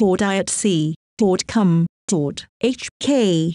Ford I at C, Ford come. Ford HK.